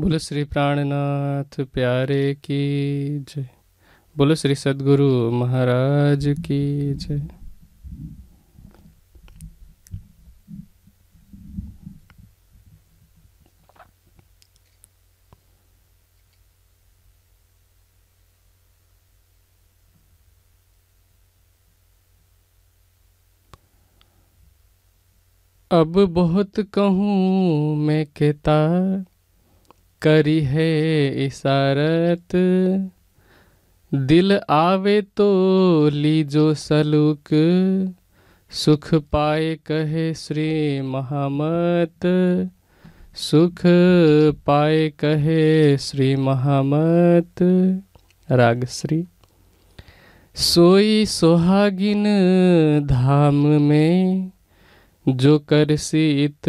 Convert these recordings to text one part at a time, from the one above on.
बोलो श्री प्राणनाथ प्यारे की जय बोलो श्री सदगुरु महाराज की जय अब बहुत कहूँ मैं कहता करी है इशारत दिल आवे तो लीजो सलूक सुख पाए कहे श्री महामत सुख पाए कहे श्री महामत राग श्री सोई सोहागिन धाम में जो कर सीत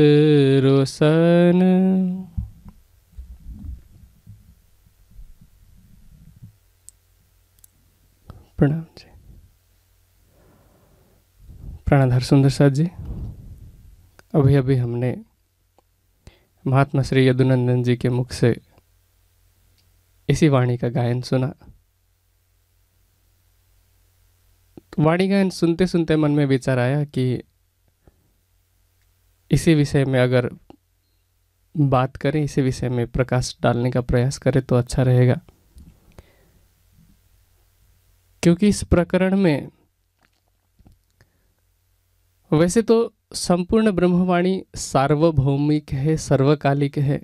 रोशन प्रणाम जी प्राणाधार सुंदर साहब जी अभी अभी हमने महात्मा श्री यदुनंदन जी के मुख से इसी वाणी का गायन सुना वाणी गायन सुनते सुनते मन में विचार आया कि इसी विषय में अगर बात करें इसी विषय में प्रकाश डालने का प्रयास करें तो अच्छा रहेगा क्योंकि इस प्रकरण में वैसे तो संपूर्ण ब्रह्मवाणी सार्वभौमिक है सर्वकालिक है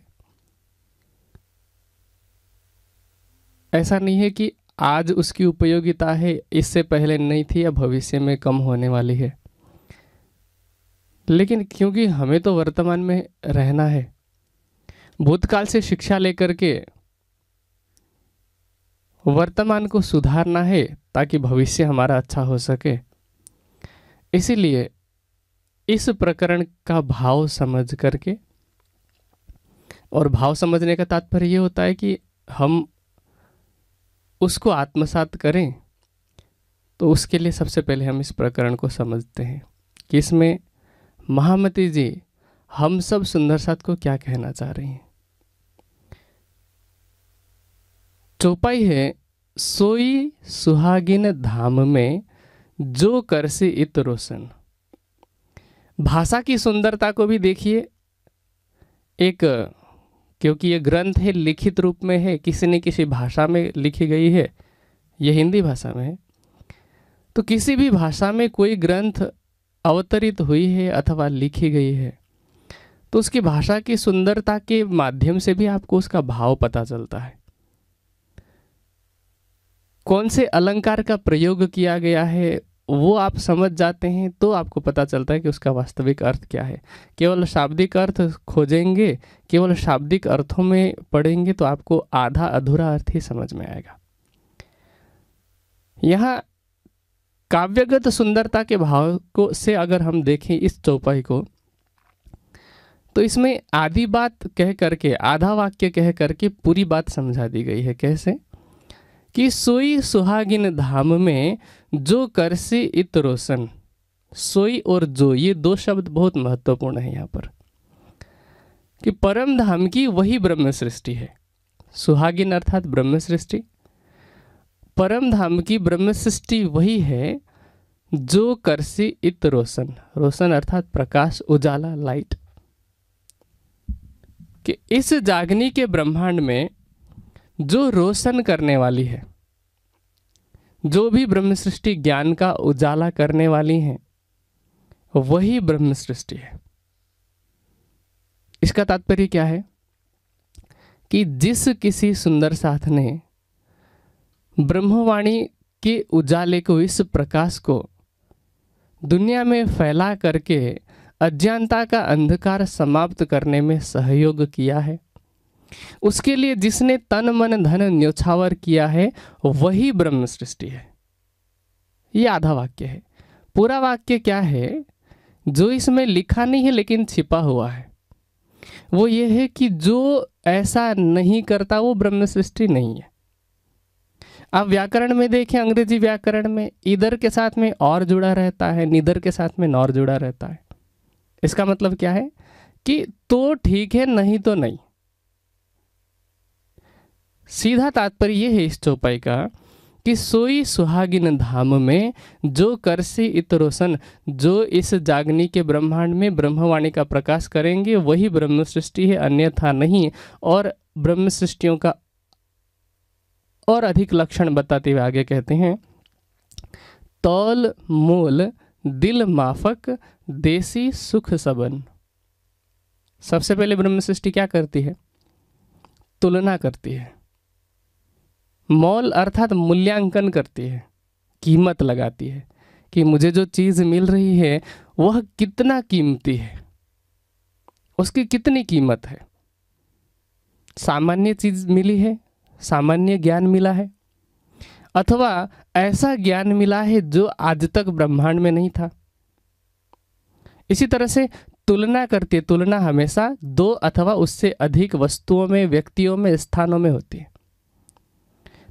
ऐसा नहीं है कि आज उसकी उपयोगिता है इससे पहले नहीं थी या भविष्य में कम होने वाली है लेकिन क्योंकि हमें तो वर्तमान में रहना है भूतकाल से शिक्षा लेकर के वर्तमान को सुधारना है ताकि भविष्य हमारा अच्छा हो सके इसीलिए इस प्रकरण का भाव समझ करके और भाव समझने का तात्पर्य ये होता है कि हम उसको आत्मसात करें तो उसके लिए सबसे पहले हम इस प्रकरण को समझते हैं कि इसमें महामती जी हम सब सुंदर साथ को क्या कहना चाह रही हैं चौपाई है सोई सुहागिन धाम में जो से इत रोशन भाषा की सुंदरता को भी देखिए एक क्योंकि ये ग्रंथ है लिखित रूप में है किसी न किसी भाषा में लिखी गई है ये हिंदी भाषा में है तो किसी भी भाषा में कोई ग्रंथ अवतरित हुई है अथवा लिखी गई है तो उसकी भाषा की सुंदरता के माध्यम से भी आपको उसका भाव पता चलता है कौन से अलंकार का प्रयोग किया गया है वो आप समझ जाते हैं तो आपको पता चलता है कि उसका वास्तविक अर्थ क्या है केवल शाब्दिक अर्थ खोजेंगे केवल शाब्दिक अर्थों में पढ़ेंगे तो आपको आधा अधूरा अर्थ ही समझ में आएगा यहाँ काव्यगत सुंदरता के भाव को से अगर हम देखें इस चौपाई को तो इसमें आधी बात कह करके आधा वाक्य कह करके पूरी बात समझा दी गई है कैसे कि सोई सुहागिन धाम में जो करसी इत रोशन सोई और जो ये दो शब्द बहुत महत्वपूर्ण है यहाँ पर कि परम धाम की वही ब्रह्म सृष्टि है सुहागिन अर्थात ब्रह्म सृष्टि परम धाम की ब्रह्म सृष्टि वही है जो करसी इत रोशन रोशन अर्थात प्रकाश उजाला लाइट कि इस जागनी के ब्रह्मांड में जो रोशन करने वाली है जो भी ब्रह्म सृष्टि ज्ञान का उजाला करने वाली है वही ब्रह्म सृष्टि है इसका तात्पर्य क्या है कि जिस किसी सुंदर साथ ने ब्रह्मवाणी के उजाले को इस प्रकाश को दुनिया में फैला करके अज्ञानता का अंधकार समाप्त करने में सहयोग किया है उसके लिए जिसने तन मन धन न्योछावर किया है वही ब्रह्म सृष्टि है यह आधा वाक्य है पूरा वाक्य क्या है जो इसमें लिखा नहीं है लेकिन छिपा हुआ है वो ये है कि जो ऐसा नहीं करता वो ब्रह्म सृष्टि नहीं है आप व्याकरण में देखें अंग्रेजी व्याकरण में इधर के साथ में और जुड़ा रहता है निधर के साथ में नौर जुड़ा रहता है इसका मतलब क्या है कि तो ठीक है नहीं तो नहीं सीधा तात्पर्य यह है इस चौपाई का कि सोई सुहागिन धाम में जो करसी इत रोशन जो इस जागनी के ब्रह्मांड में ब्रह्मवाणी का प्रकाश करेंगे वही ब्रह्म सृष्टि है अन्यथा नहीं और ब्रह्म सृष्टियों का और अधिक लक्षण बताते हुए आगे कहते हैं तौल मोल दिल माफक देसी सुख सबन सबसे पहले ब्रह्म सृष्टि क्या करती है तुलना करती है मॉल अर्थात मूल्यांकन करती है कीमत लगाती है कि मुझे जो चीज़ मिल रही है वह कितना कीमती है उसकी कितनी कीमत है सामान्य चीज़ मिली है सामान्य ज्ञान मिला है अथवा ऐसा ज्ञान मिला है जो आज तक ब्रह्मांड में नहीं था इसी तरह से तुलना करती है तुलना हमेशा दो अथवा उससे अधिक वस्तुओं में व्यक्तियों में स्थानों में होती है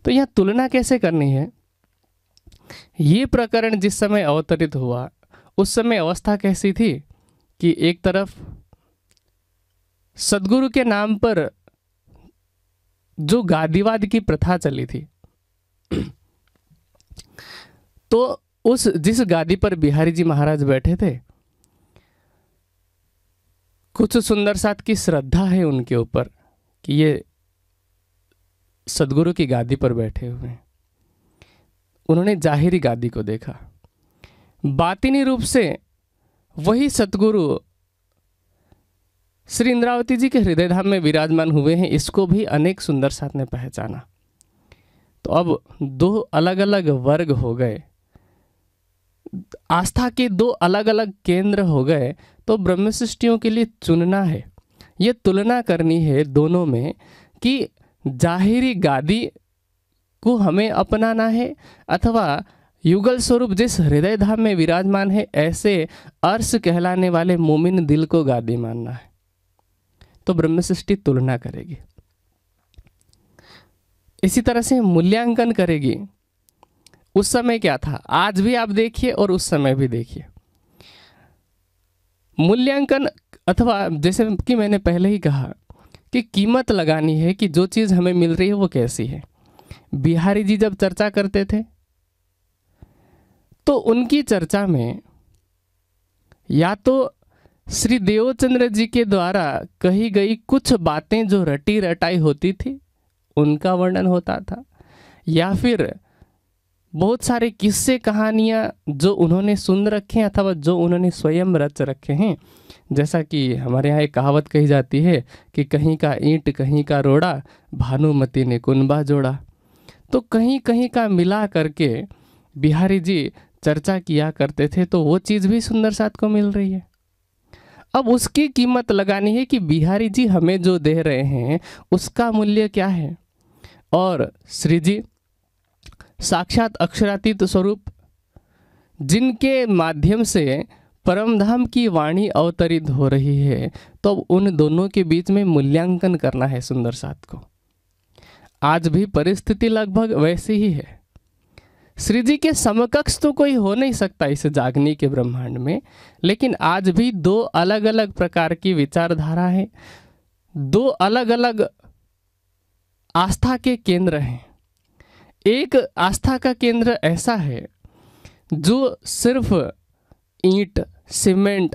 तो यह तुलना कैसे करनी है ये प्रकरण जिस समय अवतरित हुआ उस समय अवस्था कैसी थी कि एक तरफ सदगुरु के नाम पर जो गादीवाद की प्रथा चली थी तो उस जिस गादी पर बिहारी जी महाराज बैठे थे कुछ सुंदर साथ की श्रद्धा है उनके ऊपर कि ये सदगुरु की गादी पर बैठे हुए हैं उन्होंने जाहिरी गादी को देखा बातिनी रूप से वही सतगुरु श्री इंद्रावती जी के हृदय धाम में विराजमान हुए हैं इसको भी अनेक सुंदर साथ ने पहचाना तो अब दो अलग अलग वर्ग हो गए आस्था के दो अलग अलग केंद्र हो गए तो ब्रह्म सृष्टियों के लिए चुनना है ये तुलना करनी है दोनों में कि जाहिरी गादी को हमें अपनाना है अथवा युगल स्वरूप जिस हृदय धाम में विराजमान है ऐसे अर्श कहलाने वाले मोमिन दिल को गादी मानना है तो ब्रह्म सृष्टि तुलना करेगी इसी तरह से मूल्यांकन करेगी उस समय क्या था आज भी आप देखिए और उस समय भी देखिए मूल्यांकन अथवा जैसे कि मैंने पहले ही कहा कि कीमत लगानी है कि जो चीज़ हमें मिल रही है वो कैसी है बिहारी जी जब चर्चा करते थे तो उनकी चर्चा में या तो श्री देवचंद्र जी के द्वारा कही गई कुछ बातें जो रटी रटाई होती थी उनका वर्णन होता था या फिर बहुत सारे किस्से कहानियाँ जो उन्होंने सुन रखे हैं अथवा जो उन्होंने स्वयं रच रखे हैं जैसा कि हमारे यहाँ एक कहावत कही जाती है कि कहीं का ईंट कहीं का रोड़ा भानुमति ने कुनबा जोड़ा तो कहीं कहीं का मिला करके बिहारी जी चर्चा किया करते थे तो वो चीज़ भी सुंदर साथ को मिल रही है अब उसकी कीमत लगानी है कि बिहारी जी हमें जो दे रहे हैं उसका मूल्य क्या है और श्री जी साक्षात अक्षरातीत स्वरूप जिनके माध्यम से परमधाम की वाणी अवतरित हो रही है तो अब उन दोनों के बीच में मूल्यांकन करना है सुंदर साथ को आज भी परिस्थिति लगभग वैसी ही है श्री जी के समकक्ष तो कोई हो नहीं सकता इस जागनी के ब्रह्मांड में लेकिन आज भी दो अलग अलग प्रकार की विचारधारा है दो अलग अलग आस्था के केंद्र हैं एक आस्था का केंद्र ऐसा है जो सिर्फ ईंट सीमेंट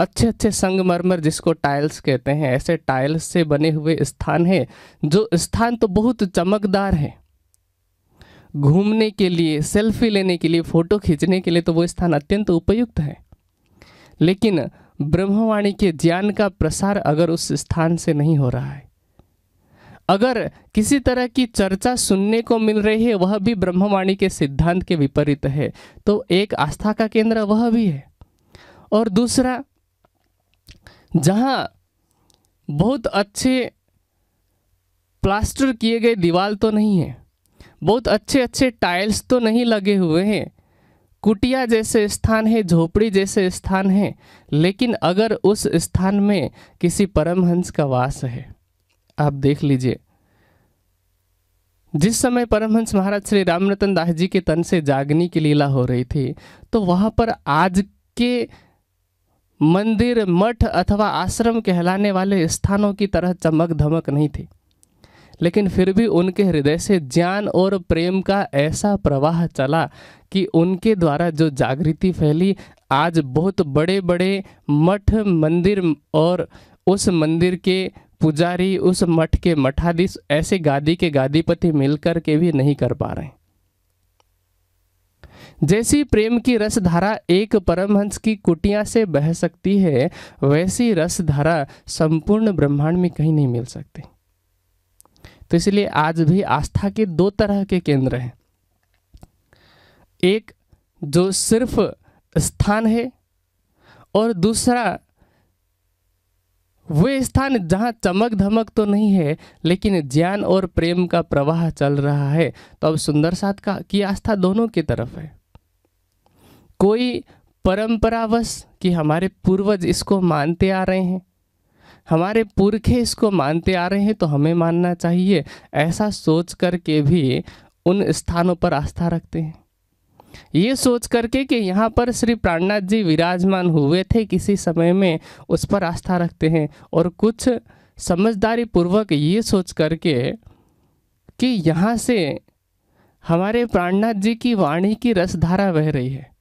अच्छे अच्छे संगमरमर जिसको टाइल्स कहते हैं ऐसे टाइल्स से बने हुए स्थान हैं जो स्थान तो बहुत चमकदार है घूमने के लिए सेल्फी लेने के लिए फ़ोटो खींचने के लिए तो वो स्थान अत्यंत उपयुक्त है लेकिन ब्रह्मवाणी के ज्ञान का प्रसार अगर उस स्थान से नहीं हो रहा है अगर किसी तरह की चर्चा सुनने को मिल रही है वह भी ब्रह्मवाणी के सिद्धांत के विपरीत है तो एक आस्था का केंद्र वह भी है और दूसरा जहाँ बहुत अच्छे प्लास्टर किए गए दीवार तो नहीं है बहुत अच्छे अच्छे टाइल्स तो नहीं लगे हुए हैं कुटिया जैसे स्थान है झोपड़ी जैसे स्थान है लेकिन अगर उस स्थान में किसी परमहंस का वास है आप देख लीजिए जिस समय परमहंस महाराज श्री रामरतन दास जी के तन से जागनी की लीला हो रही थी तो वहाँ पर आज के मंदिर मठ अथवा आश्रम कहलाने वाले स्थानों की तरह चमक धमक नहीं थी लेकिन फिर भी उनके हृदय से ज्ञान और प्रेम का ऐसा प्रवाह चला कि उनके द्वारा जो जागृति फैली आज बहुत बड़े बड़े मठ मंदिर और उस मंदिर के पुजारी उस मठ के मठाधीश ऐसे गादी के गादीपति मिलकर के भी नहीं कर पा रहे जैसी प्रेम की रसधारा एक परमहंस की कुटिया से बह सकती है वैसी रसधारा संपूर्ण ब्रह्मांड में कहीं नहीं मिल सकती तो इसलिए आज भी आस्था के दो तरह के केंद्र हैं एक जो सिर्फ स्थान है और दूसरा वे स्थान जहाँ चमक धमक तो नहीं है लेकिन ज्ञान और प्रेम का प्रवाह चल रहा है तो अब सुंदर साथ का की आस्था दोनों की तरफ है कोई परंपरावश कि हमारे पूर्वज इसको मानते आ रहे हैं हमारे पुरखे इसको मानते आ रहे हैं तो हमें मानना चाहिए ऐसा सोच करके भी उन स्थानों पर आस्था रखते हैं ये सोच करके कि यहाँ पर श्री प्राणनाथ जी विराजमान हुए थे किसी समय में उस पर आस्था रखते हैं और कुछ समझदारी पूर्वक ये सोच करके कि यहाँ से हमारे प्राणनाथ जी की वाणी की रसधारा बह रही है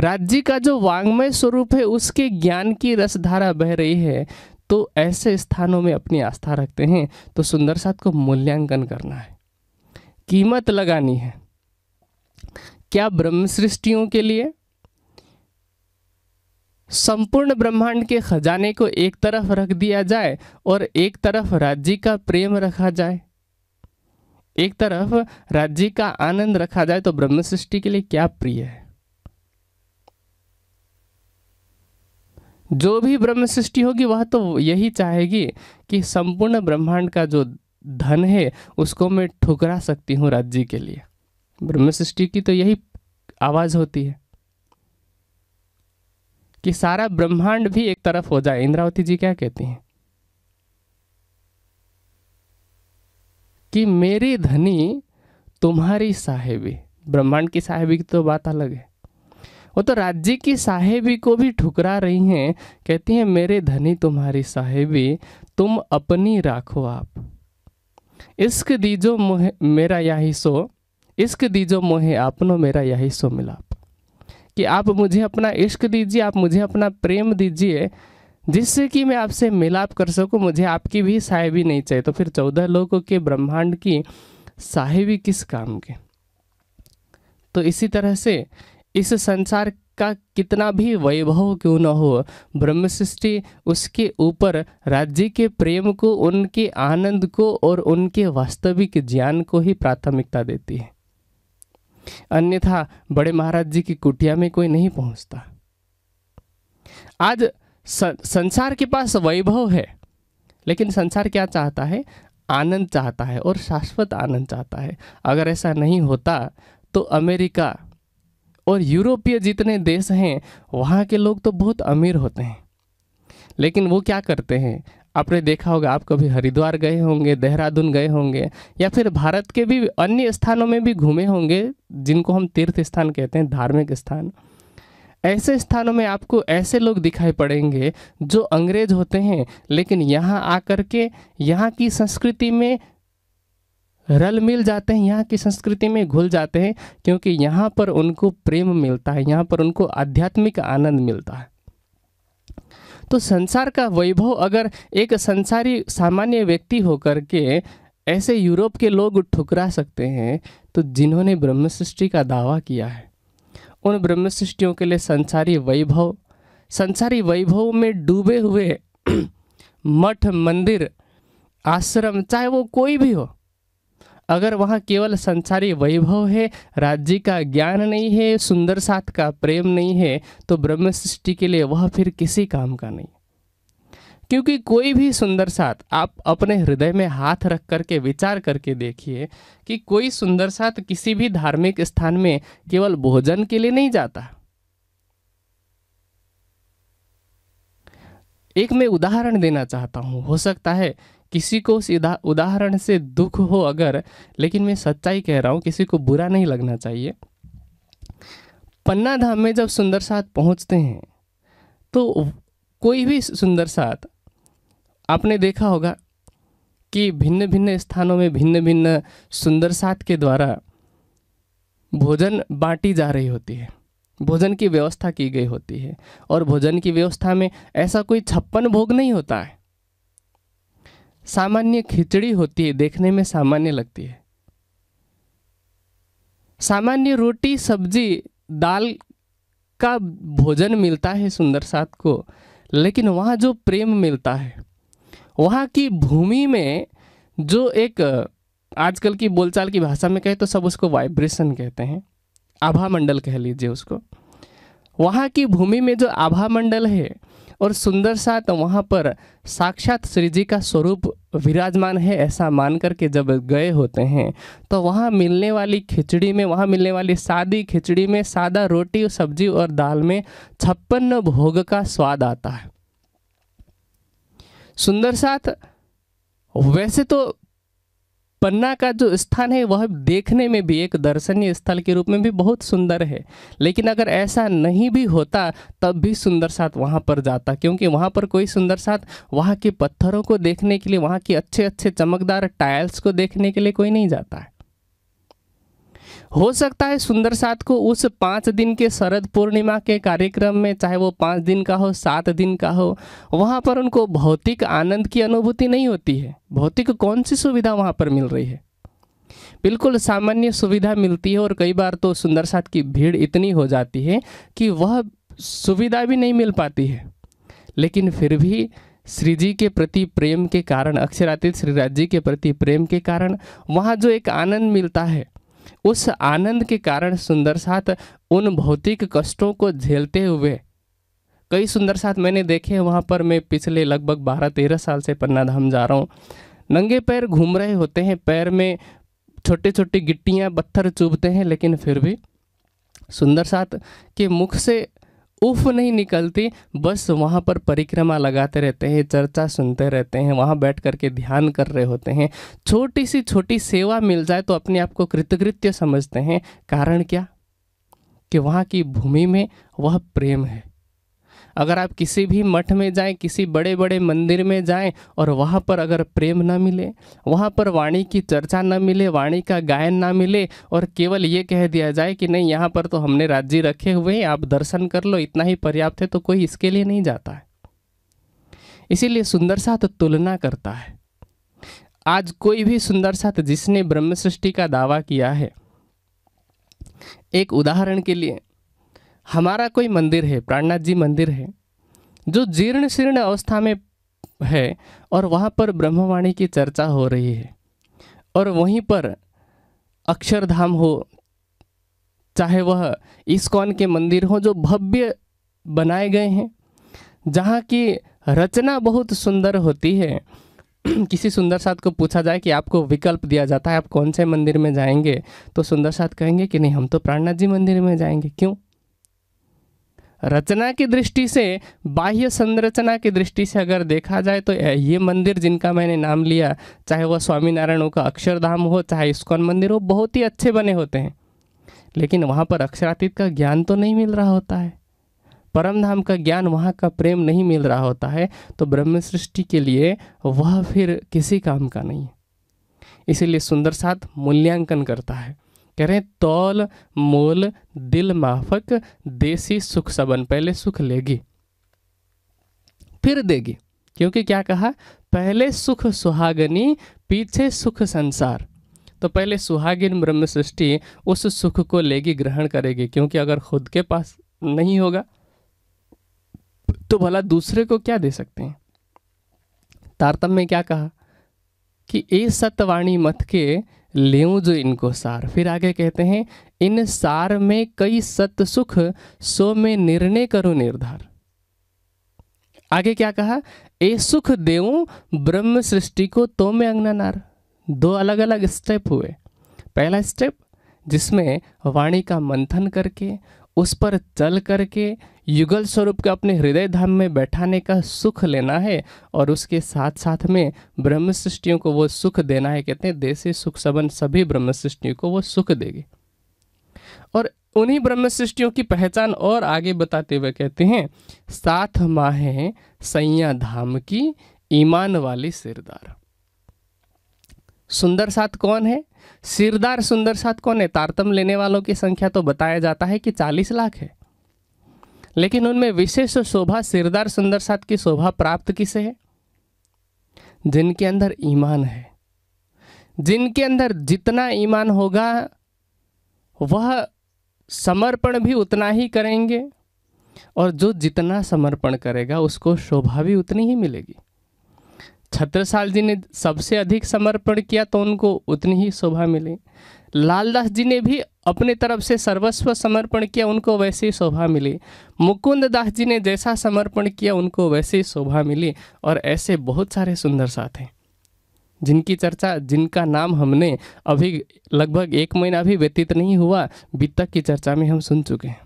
राज्य का जो वांग्मय स्वरूप है उसके ज्ञान की रसधारा बह रही है तो ऐसे स्थानों में अपनी आस्था रखते हैं तो सुंदर साथ को मूल्यांकन करना है कीमत लगानी है क्या ब्रह्म सृष्टियों के लिए संपूर्ण ब्रह्मांड के खजाने को एक तरफ रख दिया जाए और एक तरफ राज्य का प्रेम रखा जाए एक तरफ राज्य का आनंद रखा जाए तो ब्रह्म सृष्टि के लिए क्या प्रिय है जो भी ब्रह्म सृष्टि होगी वह तो यही चाहेगी कि संपूर्ण ब्रह्मांड का जो धन है उसको मैं ठुकरा सकती हूँ राज्य के लिए ब्रह्म सृष्टि की तो यही आवाज़ होती है कि सारा ब्रह्मांड भी एक तरफ हो जाए इंद्रावती जी क्या कहती हैं कि मेरी धनी तुम्हारी साहेबी ब्रह्मांड की साहेबी की तो बात अलग है वो तो राज्य की साहेबी को भी ठुकरा रही हैं कहती हैं मेरे धनी तुम्हारी साहेबी तुम अपनी राखो आप इश्क दीजो मोहे मेरा यही सो इश्क दीजो मोहे आपनो मेरा यही सो मिलाप कि आप मुझे अपना इश्क दीजिए आप मुझे अपना प्रेम दीजिए जिससे कि मैं आपसे मिलाप कर सकूं मुझे आपकी भी साहेबी नहीं चाहिए तो फिर चौदह लोगों के ब्रह्मांड की साहेबी किस काम के तो इसी तरह से इस संसार का कितना भी वैभव क्यों न हो ब्रह्म सृष्टि उसके ऊपर राज्य के प्रेम को उनके आनंद को और उनके वास्तविक ज्ञान को ही प्राथमिकता देती है अन्यथा बड़े महाराज जी की कुटिया में कोई नहीं पहुंचता आज संसार के पास वैभव है लेकिन संसार क्या चाहता है आनंद चाहता है और शाश्वत आनंद चाहता है अगर ऐसा नहीं होता तो अमेरिका और यूरोपीय जितने देश हैं वहाँ के लोग तो बहुत अमीर होते हैं लेकिन वो क्या करते हैं आपने देखा होगा आप कभी हरिद्वार गए होंगे देहरादून गए होंगे या फिर भारत के भी अन्य स्थानों में भी घूमे होंगे जिनको हम तीर्थ स्थान कहते हैं धार्मिक स्थान ऐसे स्थानों में आपको ऐसे लोग दिखाई पड़ेंगे जो अंग्रेज होते हैं लेकिन यहाँ आकर के यहाँ की संस्कृति में रल मिल जाते हैं यहाँ की संस्कृति में घुल जाते हैं क्योंकि यहाँ पर उनको प्रेम मिलता है यहाँ पर उनको आध्यात्मिक आनंद मिलता है तो संसार का वैभव अगर एक संसारी सामान्य व्यक्ति होकर के ऐसे यूरोप के लोग ठुकरा सकते हैं तो जिन्होंने ब्रह्म सृष्टि का दावा किया है उन ब्रह्म सृष्टियों के लिए संसारी वैभव संसारी वैभव में डूबे हुए मठ मंदिर आश्रम चाहे वो कोई भी हो अगर वहाँ केवल संसारी वैभव है राज्य का ज्ञान नहीं है सुंदर साथ का प्रेम नहीं है तो ब्रह्म सृष्टि के लिए वह फिर किसी काम का नहीं क्योंकि कोई भी सुंदर साथ आप अपने हृदय में हाथ रख करके विचार करके देखिए कि कोई सुंदर साथ किसी भी धार्मिक स्थान में केवल भोजन के लिए नहीं जाता एक मैं उदाहरण देना चाहता हूँ हो सकता है किसी को सीधा उदाहरण से दुख हो अगर लेकिन मैं सच्चाई कह रहा हूँ किसी को बुरा नहीं लगना चाहिए पन्ना धाम में जब सुंदर साथ पहुँचते हैं तो कोई भी सुंदर साथ आपने देखा होगा कि भिन्न भिन्न स्थानों में भिन्न भिन्न सुंदर साथ के द्वारा भोजन बांटी जा रही होती है भोजन की व्यवस्था की गई होती है और भोजन की व्यवस्था में ऐसा कोई छप्पन भोग नहीं होता है सामान्य खिचड़ी होती है देखने में सामान्य लगती है सामान्य रोटी सब्जी दाल का भोजन मिलता है सुंदर साथ को लेकिन वहाँ जो प्रेम मिलता है वहाँ की भूमि में जो एक आजकल की बोलचाल की भाषा में कहे तो सब उसको वाइब्रेशन कहते हैं आभा मंडल कह लीजिए उसको वहाँ की भूमि में जो आभा मंडल है और सुंदर सा तो वहाँ पर साक्षात श्री जी का स्वरूप विराजमान है ऐसा मान करके जब गए होते हैं तो वहाँ मिलने वाली खिचड़ी में वहाँ मिलने वाली सादी खिचड़ी में सादा रोटी सब्जी और दाल में छप्पन भोग का स्वाद आता है सुंदर साथ वैसे तो पन्ना का जो स्थान है वह देखने में भी एक दर्शनीय स्थल के रूप में भी बहुत सुंदर है लेकिन अगर ऐसा नहीं भी होता तब भी सुंदर साथ वहाँ पर जाता क्योंकि वहाँ पर कोई सुंदर साथ वहाँ के पत्थरों को देखने के लिए वहाँ के अच्छे अच्छे चमकदार टाइल्स को देखने के लिए कोई नहीं जाता है हो सकता है सुंदर साथ को उस पाँच दिन के शरद पूर्णिमा के कार्यक्रम में चाहे वो पाँच दिन का हो सात दिन का हो वहाँ पर उनको भौतिक आनंद की अनुभूति नहीं होती है भौतिक कौन सी सुविधा वहाँ पर मिल रही है बिल्कुल सामान्य सुविधा मिलती है और कई बार तो सुंदर साथ की भीड़ इतनी हो जाती है कि वह सुविधा भी नहीं मिल पाती है लेकिन फिर भी श्री जी के प्रति प्रेम के कारण अक्षरातीत श्रीराज जी के प्रति प्रेम के कारण वहाँ जो एक आनंद मिलता है उस आनंद के कारण सुंदर साथ उन भौतिक कष्टों को झेलते हुए कई सुंदर साथ मैंने देखे वहाँ पर मैं पिछले लगभग बारह तेरह साल से पन्ना धाम जा रहा हूँ नंगे पैर घूम रहे होते हैं पैर में छोटी छोटी गिट्टियाँ पत्थर चुभते हैं लेकिन फिर भी सुंदर साथ के मुख से उफ नहीं निकलती बस वहाँ पर परिक्रमा लगाते रहते हैं चर्चा सुनते रहते हैं वहाँ बैठ करके ध्यान कर रहे होते हैं छोटी सी छोटी सेवा मिल जाए तो अपने आप को कृतकृत्य समझते हैं कारण क्या कि वहाँ की भूमि में वह प्रेम है अगर आप किसी भी मठ में जाएं किसी बड़े बड़े मंदिर में जाएं और वहाँ पर अगर प्रेम ना मिले वहाँ पर वाणी की चर्चा ना मिले वाणी का गायन ना मिले और केवल ये कह दिया जाए कि नहीं यहाँ पर तो हमने राज्य रखे हुए हैं आप दर्शन कर लो इतना ही पर्याप्त है तो कोई इसके लिए नहीं जाता है इसीलिए सुंदर साथ तुलना करता है आज कोई भी सुंदर साथ जिसने ब्रह्म सृष्टि का दावा किया है एक उदाहरण के लिए हमारा कोई मंदिर है प्राणनाथ जी मंदिर है जो जीर्ण शीर्ण अवस्था में है और वहाँ पर ब्रह्मवाणी की चर्चा हो रही है और वहीं पर अक्षरधाम हो चाहे वह इस्कॉन के मंदिर हो जो भव्य बनाए गए हैं जहाँ की रचना बहुत सुंदर होती है किसी सुंदर साथ को पूछा जाए कि आपको विकल्प दिया जाता है आप कौन से मंदिर में जाएंगे तो सुंदर साथ कहेंगे कि नहीं हम तो प्राणनाथ जी मंदिर में जाएंगे क्यों रचना की दृष्टि से बाह्य संरचना की दृष्टि से अगर देखा जाए तो ये मंदिर जिनका मैंने नाम लिया चाहे वह स्वामीनारायणों का अक्षरधाम हो चाहे इस्कॉन मंदिर हो बहुत ही अच्छे बने होते हैं लेकिन वहाँ पर अक्षरातीत का ज्ञान तो नहीं मिल रहा होता है परम धाम का ज्ञान वहाँ का प्रेम नहीं मिल रहा होता है तो ब्रह्म सृष्टि के लिए वह फिर किसी काम का नहीं है इसीलिए सुंदर साथ मूल्यांकन करता है कह रहे हैं तौल मोल दिल माफक देसी सुख सबन पहले सुख लेगी फिर देगी क्योंकि क्या कहा पहले सुख सुहागनी पीछे सुख संसार तो पहले सुहागिन ब्रह्म सृष्टि उस सुख को लेगी ग्रहण करेगी क्योंकि अगर खुद के पास नहीं होगा तो भला दूसरे को क्या दे सकते हैं तारतम में क्या कहा कि ए सतवाणी मत के ले जो इनको सार फिर आगे कहते हैं इन सार में कई सत सुख सो में निर्णय करूं निर्धार आगे क्या कहा ए सुख देऊ ब्रह्म सृष्टि को तो में अंगना नार दो अलग अलग स्टेप हुए पहला स्टेप जिसमें वाणी का मंथन करके उस पर चल करके युगल स्वरूप का अपने हृदय धाम में बैठाने का सुख लेना है और उसके साथ साथ में ब्रह्म सृष्टियों को वो सुख देना है कहते हैं देसी सुख सबन सभी ब्रह्म सृष्टियों को वो सुख देगी और उन्हीं ब्रह्म सृष्टियों की पहचान और आगे बताते हुए कहते हैं साथ माहें सैया धाम की ईमान वाली सिरदार सुंदर साथ कौन है सिरदार सुंदर साथ कौन है तारतम लेने वालों की संख्या तो बताया जाता है कि चालीस लाख है लेकिन उनमें विशेष शोभा सिरदार सुंदर साथ की शोभा प्राप्त किसे है जिनके अंदर ईमान है जिनके अंदर जितना ईमान होगा वह समर्पण भी उतना ही करेंगे और जो जितना समर्पण करेगा उसको शोभा भी उतनी ही मिलेगी छत्रसाल जी ने सबसे अधिक समर्पण किया तो उनको उतनी ही शोभा मिली लालदास जी ने भी अपने तरफ से सर्वस्व समर्पण किया उनको वैसी शोभा मिली मुकुंद दास जी ने जैसा समर्पण किया उनको वैसी शोभा मिली और ऐसे बहुत सारे सुंदर साथ हैं जिनकी चर्चा जिनका नाम हमने अभी लगभग एक महीना भी व्यतीत नहीं हुआ बीतक की चर्चा में हम सुन चुके हैं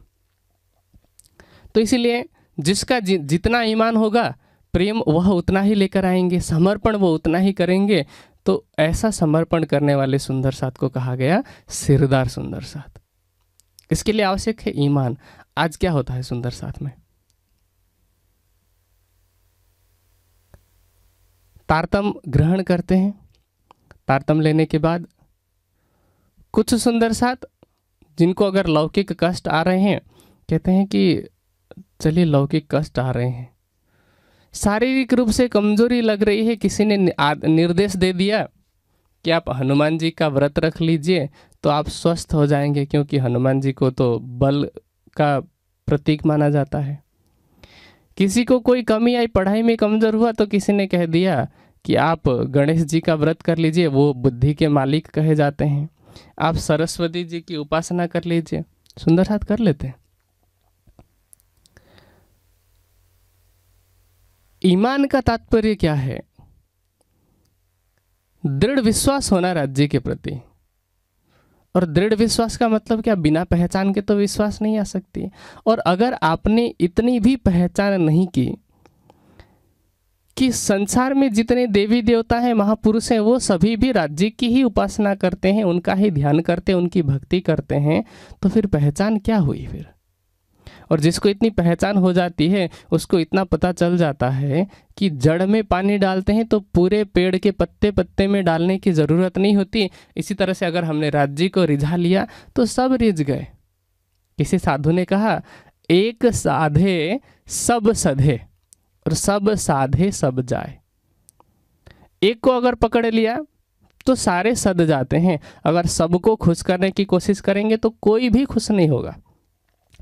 तो इसीलिए जिसका जि, जितना ईमान होगा प्रेम वह उतना ही लेकर आएंगे समर्पण वह उतना ही करेंगे तो ऐसा समर्पण करने वाले सुंदर साथ को कहा गया सिरदार सुंदर साथ इसके लिए आवश्यक है ईमान आज क्या होता है सुंदर साथ में तारतम ग्रहण करते हैं तारतम लेने के बाद कुछ सुंदर साथ जिनको अगर लौकिक कष्ट आ रहे हैं कहते हैं कि चलिए लौकिक कष्ट आ रहे हैं शारीरिक रूप से कमजोरी लग रही है किसी ने निर्देश दे दिया कि आप हनुमान जी का व्रत रख लीजिए तो आप स्वस्थ हो जाएंगे क्योंकि हनुमान जी को तो बल का प्रतीक माना जाता है किसी को कोई कमी आई पढ़ाई में कमज़ोर हुआ तो किसी ने कह दिया कि आप गणेश जी का व्रत कर लीजिए वो बुद्धि के मालिक कहे जाते हैं आप सरस्वती जी की उपासना कर लीजिए सुंदर हाथ कर लेते हैं ईमान का तात्पर्य क्या है दृढ़ विश्वास होना राज्य के प्रति और दृढ़ विश्वास का मतलब क्या बिना पहचान के तो विश्वास नहीं आ सकती और अगर आपने इतनी भी पहचान नहीं की कि संसार में जितने देवी देवता हैं महापुरुष हैं वो सभी भी राज्य की ही उपासना करते हैं उनका ही ध्यान करते हैं उनकी भक्ति करते हैं तो फिर पहचान क्या हुई फिर और जिसको इतनी पहचान हो जाती है उसको इतना पता चल जाता है कि जड़ में पानी डालते हैं तो पूरे पेड़ के पत्ते पत्ते में डालने की ज़रूरत नहीं होती इसी तरह से अगर हमने राज्य को रिझा लिया तो सब रिझ गए किसी साधु ने कहा एक साधे सब सधे और सब साधे सब जाए एक को अगर पकड़ लिया तो सारे सद जाते हैं अगर सबको खुश करने की कोशिश करेंगे तो कोई भी खुश नहीं होगा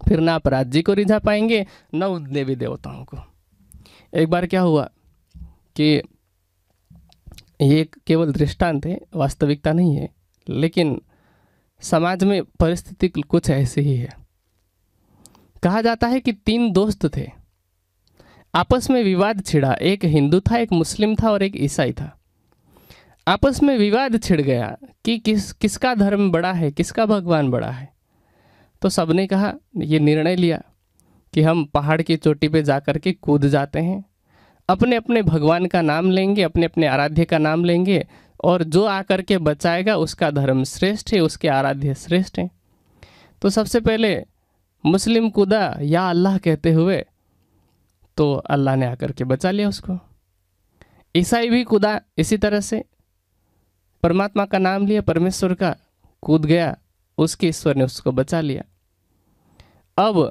फिर ना आप राज्य को रिझा पाएंगे न देवी देवताओं को एक बार क्या हुआ कि ये केवल दृष्टांत है वास्तविकता नहीं है लेकिन समाज में परिस्थिति कुछ ऐसी ही है कहा जाता है कि तीन दोस्त थे आपस में विवाद छिड़ा एक हिंदू था एक मुस्लिम था और एक ईसाई था आपस में विवाद छिड़ गया कि किस किसका धर्म बड़ा है किसका भगवान बड़ा है तो सबने कहा ये निर्णय लिया कि हम पहाड़ की चोटी पे जा कर के कूद जाते हैं अपने अपने भगवान का नाम लेंगे अपने अपने आराध्य का नाम लेंगे और जो आकर के बचाएगा उसका धर्म श्रेष्ठ है उसके आराध्य श्रेष्ठ हैं तो सबसे पहले मुस्लिम कूदा या अल्लाह कहते हुए तो अल्लाह ने आकर के बचा लिया उसको ईसाई भी कूदा इसी तरह से परमात्मा का नाम लिया परमेश्वर का कूद गया उसके ईश्वर ने उसको बचा लिया अब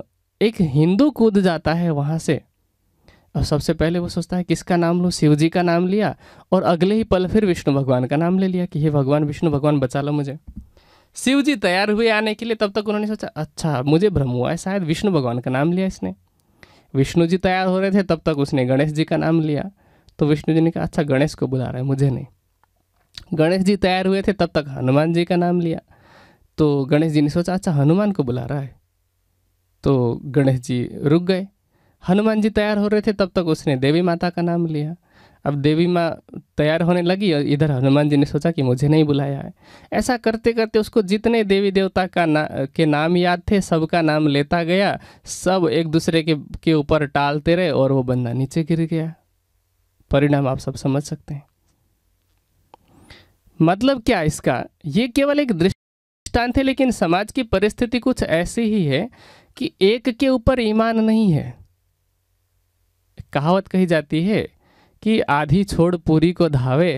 एक हिंदू कूद जाता है वहाँ से अब सबसे पहले वो सोचता है किसका नाम लो शिव जी का नाम लिया और अगले ही पल फिर विष्णु भगवान का नाम ले लिया कि हे भगवान विष्णु भगवान बचा लो मुझे शिव जी तैयार हुए आने के लिए तब तक उन्होंने सोचा अच्छा मुझे भ्रम हुआ है शायद विष्णु भगवान का नाम लिया इसने विष्णु जी तैयार हो रहे थे तब तक उसने गणेश जी का नाम लिया तो विष्णु जी ने कहा अच्छा गणेश को बुला रहे मुझे नहीं गणेश जी तैयार हुए थे तब तक हनुमान जी का नाम लिया तो गणेश जी ने सोचा अच्छा हनुमान को बुला रहा है तो गणेश जी रुक गए हनुमान जी तैयार हो रहे थे तब तक उसने देवी माता का नाम लिया अब देवी माँ तैयार होने लगी और इधर हनुमान जी ने सोचा कि मुझे नहीं बुलाया है ऐसा करते करते उसको जितने देवी देवता का ना के नाम याद थे सबका नाम लेता गया सब एक दूसरे के के ऊपर टालते रहे और वो बंदा नीचे गिर गया परिणाम आप सब समझ सकते हैं मतलब क्या इसका ये केवल एक दृष्टि प्रतिष्ठान थे लेकिन समाज की परिस्थिति कुछ ऐसी ही है कि एक के ऊपर ईमान नहीं है कहावत कही जाती है कि आधी छोड़ पूरी को धावे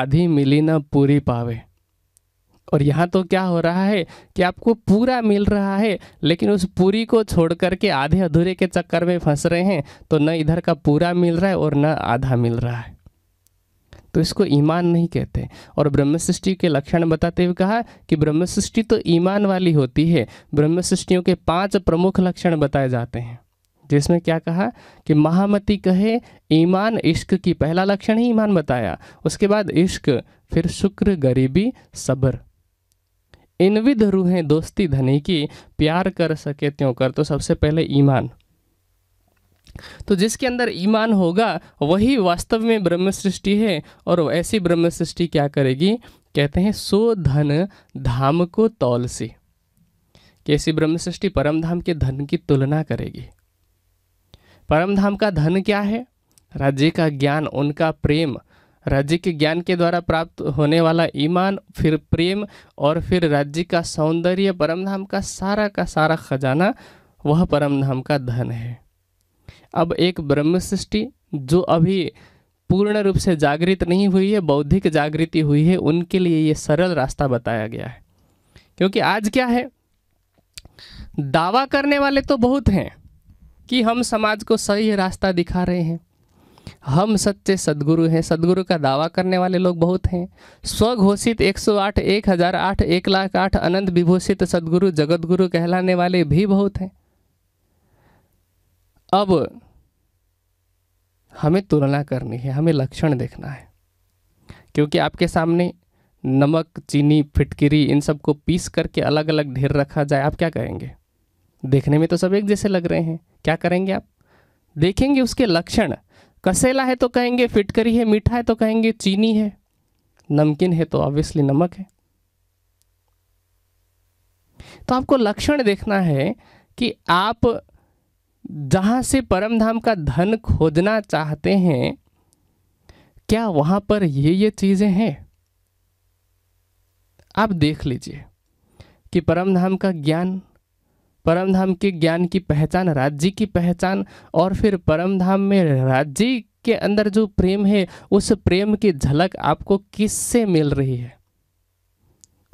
आधी मिली ना पूरी पावे और यहाँ तो क्या हो रहा है कि आपको पूरा मिल रहा है लेकिन उस पूरी को छोड़ करके आधे अधूरे के चक्कर में फंस रहे हैं तो न इधर का पूरा मिल रहा है और न आधा मिल रहा है तो इसको ईमान नहीं कहते और ब्रह्म सृष्टि के लक्षण बताते हुए कहा कि ब्रह्म सृष्टि तो ईमान वाली होती है ब्रह्म सृष्टियों के पांच प्रमुख लक्षण बताए जाते हैं जिसमें क्या कहा कि महामती कहे ईमान इश्क की पहला लक्षण ही ईमान बताया उसके बाद इश्क फिर शुक्र गरीबी सब्र इनविध रूहें दोस्ती धनी की प्यार कर सके त्यों कर तो सबसे पहले ईमान तो जिसके अंदर ईमान होगा वही वास्तव में ब्रह्म सृष्टि है और ऐसी ब्रह्म सृष्टि क्या करेगी कहते हैं सो धन धाम को तौल से कैसी ब्रह्म सृष्टि परम धाम के धन की तुलना करेगी परम धाम का धन क्या है राज्य का ज्ञान उनका प्रेम राज्य के ज्ञान के द्वारा प्राप्त होने वाला ईमान फिर प्रेम और फिर राज्य का सौंदर्य परमधाम का सारा का सारा खजाना वह परमधाम का धन है अब एक ब्रह्म सृष्टि जो अभी पूर्ण रूप से जागृत नहीं हुई है बौद्धिक जागृति हुई है उनके लिए ये सरल रास्ता बताया गया है क्योंकि आज क्या है दावा करने वाले तो बहुत हैं कि हम समाज को सही रास्ता दिखा रहे हैं हम सच्चे सदगुरु हैं सदगुरु का दावा करने वाले लोग बहुत हैं स्वघोषित 108, आठ एक लाख आठ अनंत विभूषित सदगुरु जगत कहलाने वाले भी बहुत हैं अब हमें तुलना करनी है हमें लक्षण देखना है क्योंकि आपके सामने नमक चीनी फिटकिरी इन सब को पीस करके अलग अलग ढेर रखा जाए आप क्या करेंगे देखने में तो सब एक जैसे लग रहे हैं क्या करेंगे आप देखेंगे उसके लक्षण कसेला है तो कहेंगे फिटकरी है मीठा है तो कहेंगे चीनी है नमकीन है तो ऑब्वियसली नमक है तो आपको लक्षण देखना है कि आप जहाँ से परम धाम का धन खोजना चाहते हैं क्या वहाँ पर ये ये चीज़ें हैं आप देख लीजिए कि परम धाम का ज्ञान परम धाम के ज्ञान की पहचान राज्य की पहचान और फिर परम धाम में राज्य के अंदर जो प्रेम है उस प्रेम की झलक आपको किससे मिल रही है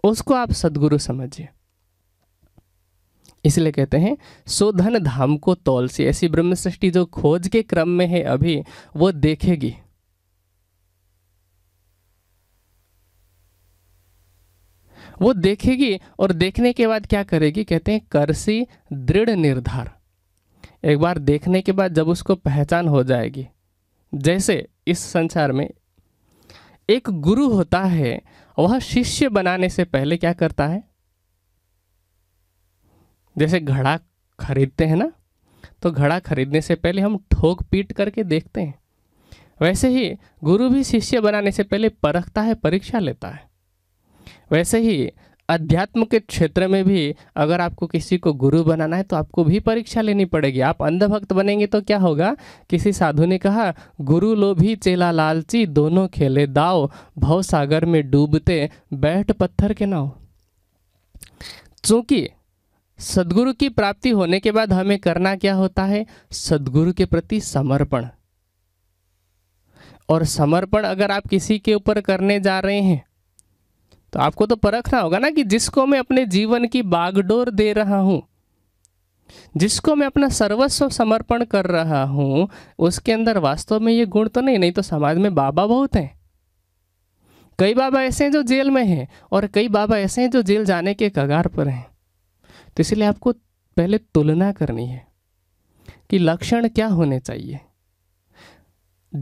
उसको आप सदगुरु समझिए इसलिए कहते हैं सोधन धाम को तौल से ऐसी ब्रह्म सृष्टि जो खोज के क्रम में है अभी वो देखेगी वो देखेगी और देखने के बाद क्या करेगी कहते हैं करसी दृढ़ निर्धार एक बार देखने के बाद जब उसको पहचान हो जाएगी जैसे इस संसार में एक गुरु होता है वह शिष्य बनाने से पहले क्या करता है जैसे घड़ा खरीदते हैं ना तो घड़ा खरीदने से पहले हम ठोक पीट करके देखते हैं वैसे ही गुरु भी शिष्य बनाने से पहले परखता है परीक्षा लेता है वैसे ही अध्यात्म के क्षेत्र में भी अगर आपको किसी को गुरु बनाना है तो आपको भी परीक्षा लेनी पड़ेगी आप अंधभक्त बनेंगे तो क्या होगा किसी साधु ने कहा गुरु लोभी चेला लालची दोनों खेले दाव भव सागर में डूबते बैठ पत्थर के नाव चूंकि सदगुरु की प्राप्ति होने के बाद हमें करना क्या होता है सदगुरु के प्रति समर्पण और समर्पण अगर आप किसी के ऊपर करने जा रहे हैं तो आपको तो परखना होगा ना कि जिसको मैं अपने जीवन की बागडोर दे रहा हूं जिसको मैं अपना सर्वस्व समर्पण कर रहा हूं उसके अंदर वास्तव में ये गुण तो नहीं नहीं तो समाज में बाबा बहुत हैं कई बाबा ऐसे हैं जो जेल में हैं और कई बाबा ऐसे हैं जो जेल जाने के कगार पर हैं तो इसलिए आपको पहले तुलना करनी है कि लक्षण क्या होने चाहिए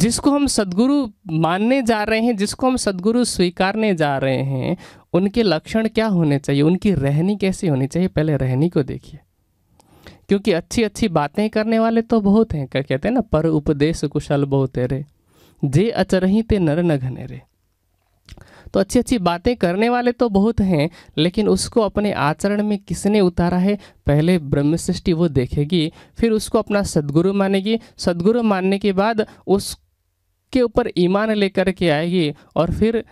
जिसको हम सदगुरु मानने जा रहे हैं जिसको हम सदगुरु स्वीकारने जा रहे हैं उनके लक्षण क्या होने चाहिए उनकी रहनी कैसी होनी चाहिए पहले रहनी को देखिए क्योंकि अच्छी अच्छी बातें करने वाले तो बहुत हैं क्या कहते हैं ना पर उपदेश कुशल बहुत रे जे अचरही ते नर न घने रे तो अच्छी अच्छी बातें करने वाले तो बहुत हैं लेकिन उसको अपने आचरण में किसने उतारा है पहले ब्रह्म सृष्टि वो देखेगी फिर उसको अपना सदगुरु मानेगी सदगुरु मानने के बाद उसके ऊपर ईमान लेकर के आएगी और फिर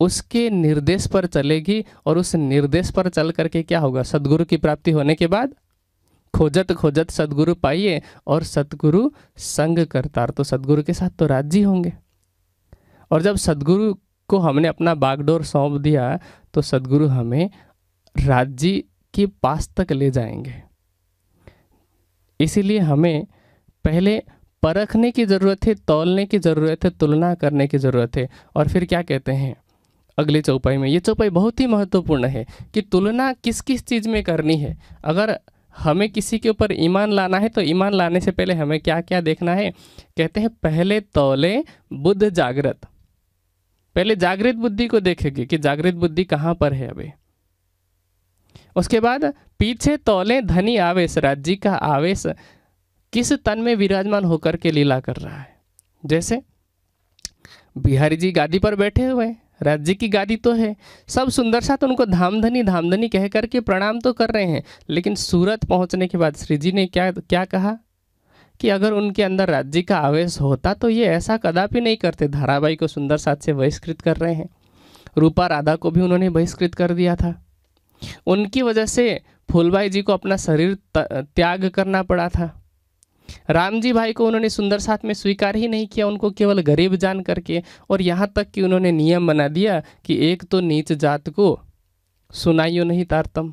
उसके निर्देश पर चलेगी और उस निर्देश पर चल करके क्या होगा सदगुरु की प्राप्ति होने के बाद खोजत खोजत सदगुरु पाइए और सदगुरु संग करतार तो सदगुरु के साथ तो राज्य होंगे और जब सदगुरु को हमने अपना बागडोर सौंप दिया तो सदगुरु हमें राज्य के पास तक ले जाएंगे इसीलिए हमें पहले परखने की ज़रूरत है तोलने की ज़रूरत है तुलना करने की ज़रूरत है और फिर क्या कहते हैं अगले चौपाई में ये चौपाई बहुत ही महत्वपूर्ण है कि तुलना किस किस चीज़ में करनी है अगर हमें किसी के ऊपर ईमान लाना है तो ईमान लाने से पहले हमें क्या क्या देखना है कहते हैं पहले तोले बुद्ध जागृत पहले जागृत बुद्धि को देखेंगे कि जागृत बुद्धि कहाँ पर है अभी उसके बाद पीछे तोले धनी आवेश राज्य का आवेश किस तन में विराजमान होकर के लीला कर रहा है जैसे बिहारी जी गादी पर बैठे हुए हैं राज्य की गादी तो है सब सुंदर सा तो उनको धामधनी धामधनी कह करके प्रणाम तो कर रहे हैं लेकिन सूरत पहुंचने के बाद श्री जी ने क्या क्या कहा कि अगर उनके अंदर राज्य का आवेश होता तो ये ऐसा कदापि नहीं करते धाराबाई को सुंदर साथ से बहिष्कृत कर रहे हैं रूपा राधा को भी उन्होंने बहिष्कृत कर दिया था उनकी वजह से फूलबाई जी को अपना शरीर त्याग करना पड़ा था रामजी भाई को उन्होंने सुंदर साथ में स्वीकार ही नहीं किया उनको केवल गरीब जान करके और यहाँ तक कि उन्होंने नियम बना दिया कि एक तो नीच जात को सुनाइयो नहीं तारतम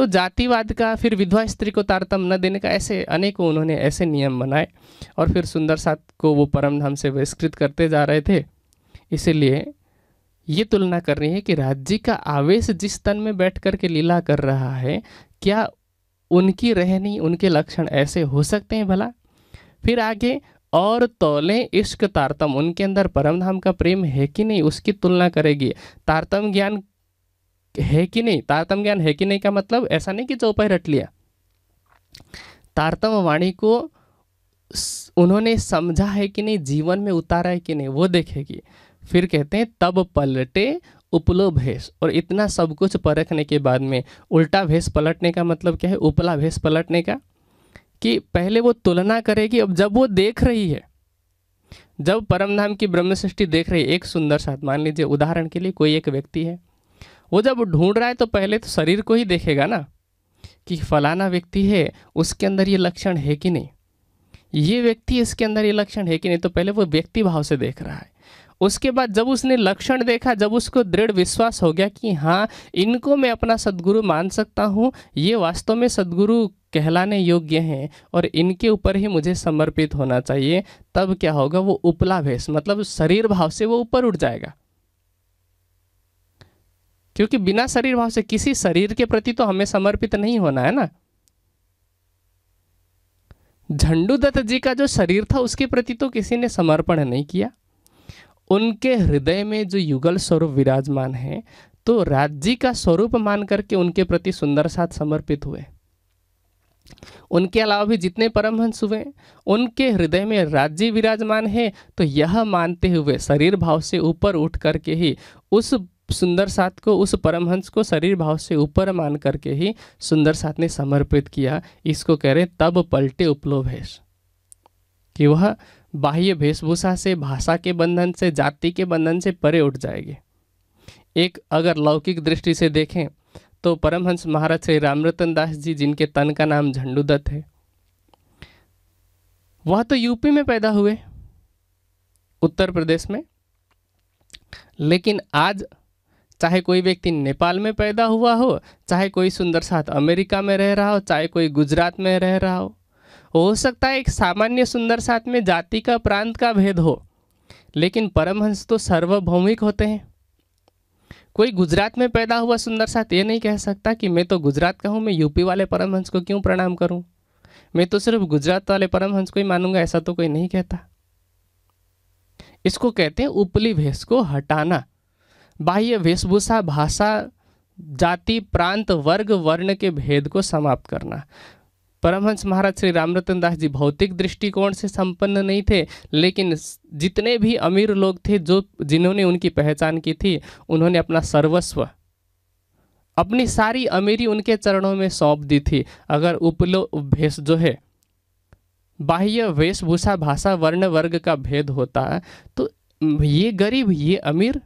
तो जातिवाद का फिर विधवा स्त्री को तारतम न देने का ऐसे अनेकों उन्होंने ऐसे नियम बनाए और फिर सुंदर साथ को वो परमधाम से बहिष्कृत करते जा रहे थे इसीलिए ये तुलना कर रही है कि राज्य का आवेश जिस तन में बैठ कर के लीला कर रहा है क्या उनकी रहनी उनके लक्षण ऐसे हो सकते हैं भला फिर आगे और तोले इश्क तारतम उनके अंदर परमधाम का प्रेम है कि नहीं उसकी तुलना करेगी तारतम ज्ञान है कि नहीं तारतम ज्ञान है कि नहीं का मतलब ऐसा नहीं कि चौपाई रट लिया तारतम वाणी को उन्होंने समझा है कि नहीं जीवन में उतारा है कि नहीं वो देखेगी फिर कहते हैं तब पलटे उपलो भेष और इतना सब कुछ परखने के बाद में उल्टा भेष पलटने का मतलब क्या है उपला भेष पलटने का कि पहले वो तुलना करेगी अब जब वो देख रही है जब परमधाम की ब्रह्म सृष्टि देख रही है एक सुंदर साथ मान लीजिए उदाहरण के लिए कोई एक व्यक्ति है वो जब ढूंढ रहा है तो पहले तो शरीर को ही देखेगा ना कि फलाना व्यक्ति है उसके अंदर ये लक्षण है कि नहीं ये व्यक्ति इसके अंदर ये लक्षण है कि नहीं तो पहले वो व्यक्ति भाव से देख रहा है उसके बाद जब उसने लक्षण देखा जब उसको दृढ़ विश्वास हो गया कि हाँ इनको मैं अपना सदगुरु मान सकता हूँ ये वास्तव में सदगुरु कहलाने योग्य हैं और इनके ऊपर ही मुझे समर्पित होना चाहिए तब क्या होगा वो उपला भेष मतलब शरीर भाव से वो ऊपर उठ जाएगा क्योंकि बिना शरीर भाव से किसी शरीर के प्रति तो हमें समर्पित नहीं होना है ना झंडू दत्त जी का जो शरीर था उसके प्रति तो किसी ने समर्पण नहीं किया उनके हृदय में जो युगल स्वरूप विराजमान है तो राज्य का स्वरूप मान करके उनके प्रति सुंदर साथ समर्पित हुए उनके अलावा भी जितने परमहंस हुए उनके हृदय में राज्य विराजमान है तो यह मानते हुए शरीर भाव से ऊपर उठ करके ही उस सुंदर साथ को उस परमहंस को शरीर भाव से ऊपर मान करके ही सुंदर साथ ने समर्पित किया इसको कह रहे तब पलटे उपलो भेष कि वह बाह्य वेशभूषा से भाषा के बंधन से जाति के बंधन से परे उठ जाएगी एक अगर लौकिक दृष्टि से देखें तो परमहंस महाराज श्री रामरतन दास जी जिनके तन का नाम झंडूदत्त है वह तो यूपी में पैदा हुए उत्तर प्रदेश में लेकिन आज चाहे कोई व्यक्ति नेपाल में पैदा हुआ हो चाहे कोई सुंदर साथ अमेरिका में रह रहा हो चाहे कोई गुजरात में रह रहा हो हो सकता है एक सामान्य सुंदर साथ में जाति का प्रांत का भेद हो लेकिन परमहंस तो सार्वभौमिक होते हैं कोई गुजरात में पैदा हुआ सुंदर साथ ये नहीं कह सकता कि मैं तो गुजरात का हूँ मैं यूपी वाले परमहंस को क्यों प्रणाम करूँ मैं तो सिर्फ गुजरात वाले परमहंस को ही मानूंगा ऐसा तो कोई नहीं कहता इसको कहते हैं उपली भेष को हटाना बाह्य वेशभूषा भाषा जाति प्रांत वर्ग वर्ण के भेद को समाप्त करना परमहंस महाराज श्री रामरतन दास जी भौतिक दृष्टिकोण से संपन्न नहीं थे लेकिन जितने भी अमीर लोग थे जो जिन्होंने उनकी पहचान की थी उन्होंने अपना सर्वस्व अपनी सारी अमीरी उनके चरणों में सौंप दी थी अगर उपलो भेष जो है बाह्य वेशभूषा भाषा वर्ण वर्ग का भेद होता है तो ये गरीब ये अमीर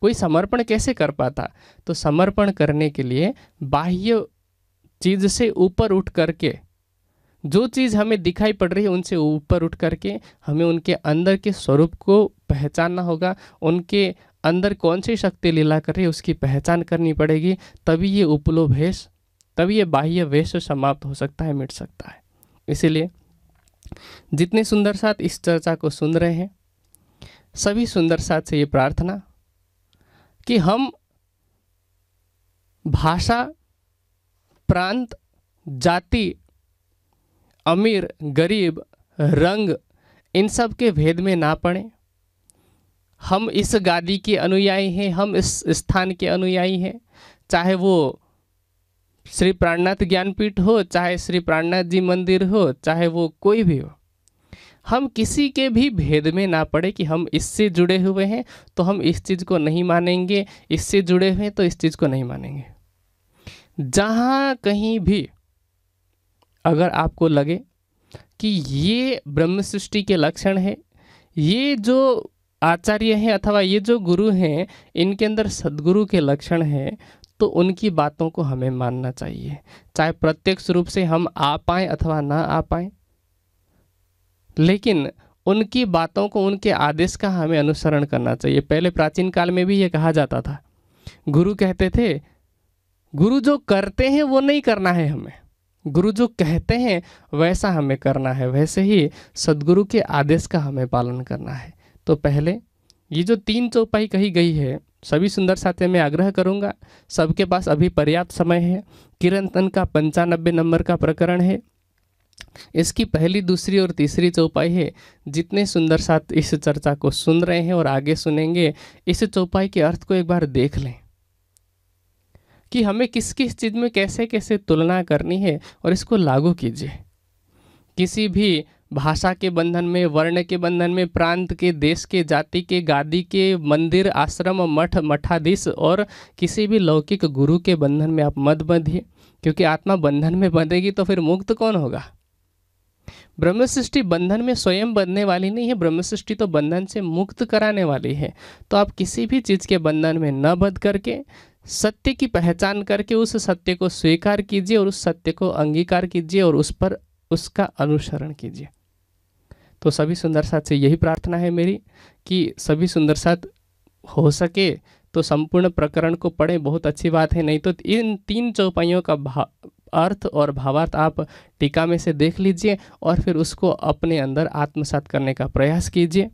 कोई समर्पण कैसे कर पाता तो समर्पण करने के लिए बाह्य चीज़ से ऊपर उठ करके जो चीज़ हमें दिखाई पड़ रही है उनसे ऊपर उठ करके हमें उनके अंदर के स्वरूप को पहचानना होगा उनके अंदर कौन सी शक्ति लीला कर रही है उसकी पहचान करनी पड़ेगी तभी ये उपलोभ वेश तभी ये बाह्य वेश समाप्त हो सकता है मिट सकता है इसीलिए जितने सुंदर साथ इस चर्चा को सुन रहे हैं सभी सुंदर साथ से ये प्रार्थना कि हम भाषा प्रांत जाति अमीर गरीब रंग इन सब के भेद में ना पड़े हम इस गादी के अनुयायी हैं हम इस स्थान के अनुयायी हैं चाहे वो श्री प्राणनाथ ज्ञानपीठ हो चाहे श्री प्राणनाथ जी मंदिर हो चाहे वो कोई भी हो हम किसी के भी भेद में ना पड़े कि हम इससे जुड़े हुए हैं तो हम इस चीज़ को नहीं मानेंगे इससे जुड़े हुए हैं तो इस चीज़ को नहीं मानेंगे जहाँ कहीं भी अगर आपको लगे कि ये ब्रह्म सृष्टि के लक्षण है ये जो आचार्य हैं अथवा ये जो गुरु हैं इनके अंदर सदगुरु के लक्षण हैं तो उनकी बातों को हमें मानना चाहिए चाहे प्रत्यक्ष रूप से हम आ पाएँ अथवा ना आ पाएँ लेकिन उनकी बातों को उनके आदेश का हमें अनुसरण करना चाहिए पहले प्राचीन काल में भी ये कहा जाता था गुरु कहते थे गुरु जो करते हैं वो नहीं करना है हमें गुरु जो कहते हैं वैसा हमें करना है वैसे ही सदगुरु के आदेश का हमें पालन करना है तो पहले ये जो तीन चौपाई कही गई है सभी सुंदर साथी मैं आग्रह करूंगा सबके पास अभी पर्याप्त समय है किरण तन का पंचानब्बे नंबर का प्रकरण है इसकी पहली दूसरी और तीसरी चौपाई है जितने सुंदर साथ इस चर्चा को सुन रहे हैं और आगे सुनेंगे इस चौपाई के अर्थ को एक बार देख लें कि हमें किस किस चीज़ में कैसे कैसे तुलना करनी है और इसको लागू कीजिए किसी भी भाषा के बंधन में वर्ण के बंधन में प्रांत के देश के जाति के गादी के मंदिर आश्रम मठ मठाधीश और किसी भी लौकिक गुरु के बंधन में आप मत बंधिए क्योंकि आत्मा बंधन में बंधेगी तो फिर मुक्त कौन होगा ब्रह्म सृष्टि बंधन में स्वयं बंधने वाली नहीं है ब्रह्म सृष्टि तो बंधन से मुक्त कराने वाली है तो आप किसी भी चीज़ के बंधन में न बध करके सत्य की पहचान करके उस सत्य को स्वीकार कीजिए और उस सत्य को अंगीकार कीजिए और उस पर उसका अनुसरण कीजिए तो सभी सुंदर साथ से यही प्रार्थना है मेरी कि सभी सुंदर साथ हो सके तो संपूर्ण प्रकरण को पढ़ें बहुत अच्छी बात है नहीं तो इन तीन चौपाइयों का भा अर्थ और भावार्थ आप टीका में से देख लीजिए और फिर उसको अपने अंदर आत्मसात करने का प्रयास कीजिए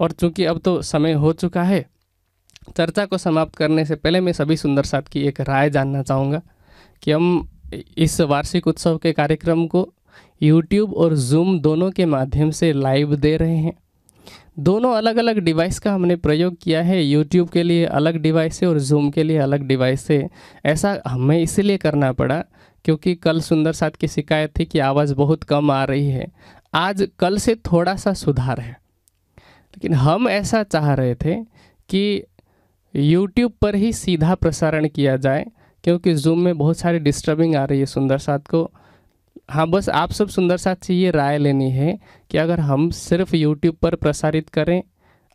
और चूंकि अब तो समय हो चुका है चर्चा को समाप्त करने से पहले मैं सभी सुंदर साथ की एक राय जानना चाहूँगा कि हम इस वार्षिक उत्सव के कार्यक्रम को यूट्यूब और जूम दोनों के माध्यम से लाइव दे रहे हैं दोनों अलग अलग डिवाइस का हमने प्रयोग किया है यूट्यूब के लिए अलग डिवाइस है और जूम के लिए अलग डिवाइस है ऐसा हमें इसलिए करना पड़ा क्योंकि कल सुंदर साथ की शिकायत थी कि आवाज़ बहुत कम आ रही है आज कल से थोड़ा सा सुधार है लेकिन हम ऐसा चाह रहे थे कि यूट्यूब पर ही सीधा प्रसारण किया जाए क्योंकि जूम में बहुत सारी डिस्टर्बिंग आ रही है सुंदर साथ को हाँ बस आप सब सुंदर साथ से ये राय लेनी है कि अगर हम सिर्फ यूट्यूब पर प्रसारित करें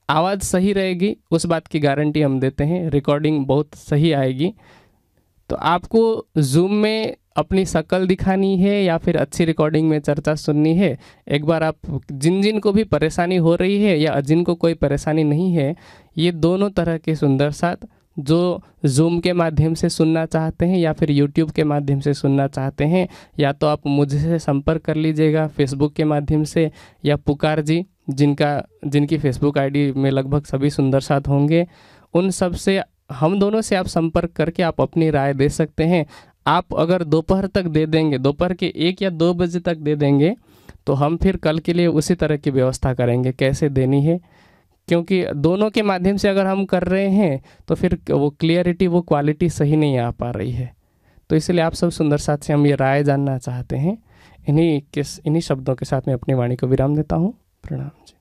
आवाज़ सही रहेगी उस बात की गारंटी हम देते हैं रिकॉर्डिंग बहुत सही आएगी तो आपको जूम में अपनी शक्ल दिखानी है या फिर अच्छी रिकॉर्डिंग में चर्चा सुननी है एक बार आप जिन जिन को भी परेशानी हो रही है या जिनको कोई परेशानी नहीं है ये दोनों तरह के सुंदर साथ जो जूम के माध्यम से सुनना चाहते हैं या फिर यूट्यूब के माध्यम से सुनना चाहते हैं या तो आप मुझसे संपर्क कर लीजिएगा फेसबुक के माध्यम से या पुकार जी जिनका जिनकी फेसबुक आईडी में लगभग सभी सुंदर साथ होंगे उन सब से हम दोनों से आप संपर्क करके आप अपनी राय दे सकते हैं आप अगर दोपहर तक दे देंगे दोपहर के एक या दो बजे तक दे देंगे तो हम फिर कल के लिए उसी तरह की व्यवस्था करेंगे कैसे देनी है क्योंकि दोनों के माध्यम से अगर हम कर रहे हैं तो फिर वो क्लियरिटी वो क्वालिटी सही नहीं आ पा रही है तो इसलिए आप सब सुंदर साथ से हम ये राय जानना चाहते हैं इन्हीं किस इन्हीं शब्दों के साथ मैं अपनी वाणी को विराम देता हूँ प्रणाम जी